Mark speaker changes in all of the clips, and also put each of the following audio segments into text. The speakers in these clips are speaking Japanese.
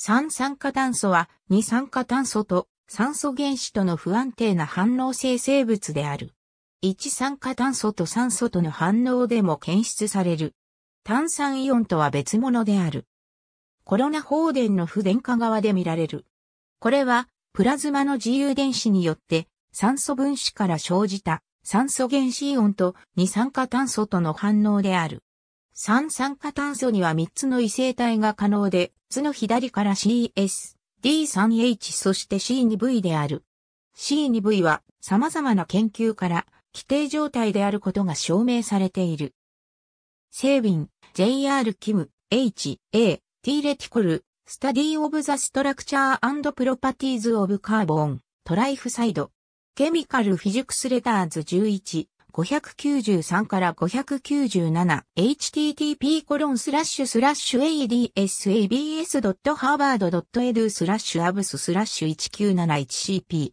Speaker 1: 三酸化炭素は二酸化炭素と酸素原子との
Speaker 2: 不安定な反応性生物である。一酸化炭素と酸素との反応でも検出される。炭酸イオンとは別物である。コロナ放電の不電化側で見られる。これはプラズマの自由電子によって酸素分子から生じた酸素原子イオンと二酸化炭素との反応である。三酸化炭素には3つの異性体が可能で、図の左から CS、D3H そして C2V である。C2V は様々な研究から規定状態であることが証明されている。セービン、JR キム、H、A、T レティコル、スタディオブザストラクチャープロパティーズオブカーボン、トライフサイド。ケミカルフィジクスレターズ11、593から597、http コロンスラッシュスラッシュ adsabs.harvard.edu スラッシュアブススラッシュ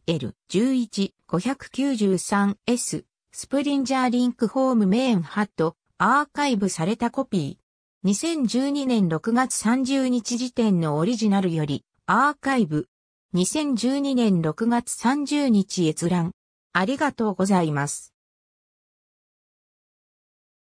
Speaker 2: 1971cpl11 593s スプリンジャーリンクホームメインハットアーカイブされたコピー2012年6月30日時点のオリジナルよりアーカイブ2012年6月30
Speaker 1: 日閲覧ありがとうございます。